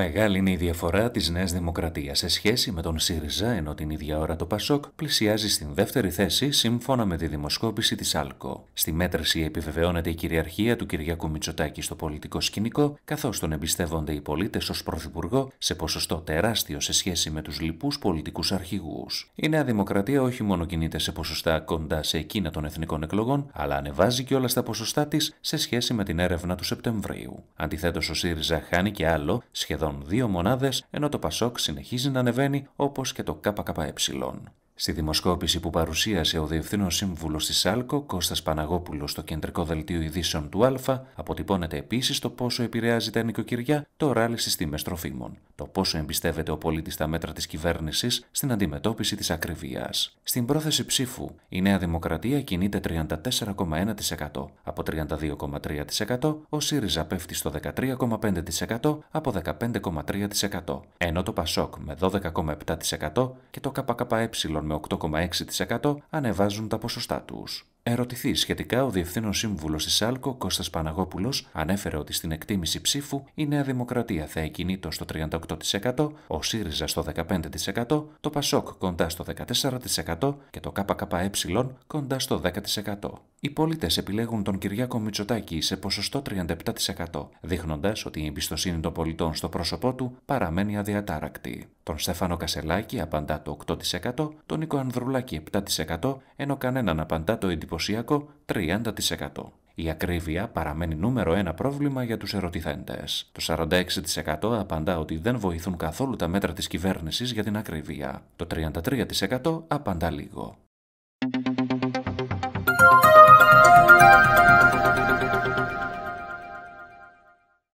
Μεγάλη είναι η διαφορά της Νέας Δημοκρατίας σε σχέση με τον ΣΥΡΙΖΑ, ενώ την ίδια ώρα το ΠΑΣΟΚ πλησιάζει στην δεύτερη θέση σύμφωνα με τη δημοσκόπηση της ΑΛΚΟ. Στη μέτρηση επιβεβαιώνεται η κυριαρχία του Κυριακού Μητσοτάκη στο πολιτικό σκηνικό, καθώς τον εμπιστεύονται οι πολίτες ως πρωθυπουργό σε ποσοστό τεράστιο σε σχέση με τους λοιπούς πολιτικούς αρχηγούς. Η Νέα Δημοκρατία όχι μόνο κινείται σε ποσοστά κοντά σε εκείνα των εθνικών εκλογών, αλλά ανεβάζει και όλα στα ποσοστά της σε σχέση με την έρευνα του Σεπτεμβρίου. Αντιθέτως, ο ΣΥΡΙΖΑ χάνει και άλλο, σχεδόν δύο μονάδες, ενώ το Πασόκ συνεχίζει να ανεβαίνει όπως και το ΚΚΕ. Στη δημοσκόπηση που παρουσίασε ο Διευθύνων Σύμβουλος της ΣΑΛΚΟ, Κώστας Παναγόπουλος, στο κεντρικό δελτίο ειδήσεων του ΑΛΦΑ, αποτυπώνεται επίσης το πόσο επηρεάζει τα νοικοκυριά το ράλι στις τιμές τροφίμων. Το πόσο εμπιστεύεται ο πολίτης τα μέτρα της κυβέρνησης στην αντιμετώπιση της ακριβίας. Στην πρόθεση ψήφου, η Νέα Δημοκρατία κινείται 34,1% από 32,3%, ο ΣΥΡΙΖΑ πέφτει στο 13,5% από 15,3%, ενώ το ΠΑΣΟΚ με 12,7% και το ΚΚΕ με 8,6% ανεβάζουν τα ποσοστά τους. Ερωτηθεί σχετικά, ο Διευθύνων Σύμβουλος της ΣΑΛΚΟ, Κώστας Παναγόπουλος, ανέφερε ότι στην εκτίμηση ψήφου η Νέα Δημοκρατία θα το το 38%, ο ΣΥΡΙΖΑ στο 15%, το ΠΑΣΟΚ κοντά στο 14% και το ΚΚΕ κοντά στο 10%. Οι πολίτες επιλέγουν τον Κυριάκο Μητσοτάκη σε ποσοστό 37%, δείχνοντας ότι η εμπιστοσύνη των πολιτών στο πρόσωπό του παραμένει αδιατάρακτη. Τον Στέφανο Κασελάκη απαντά το 8%, τον Νίκο Ανδρουλάκη 7%, ενώ κανέναν απαντά το εντυπωσιακό 30%. Η ακρίβεια παραμένει νούμερο ένα πρόβλημα για τους ερωτηθέντες. Το 46% απαντά ότι δεν βοηθούν καθόλου τα μέτρα της κυβέρνησης για την ακρίβεια. Το 33% απαντά λίγο.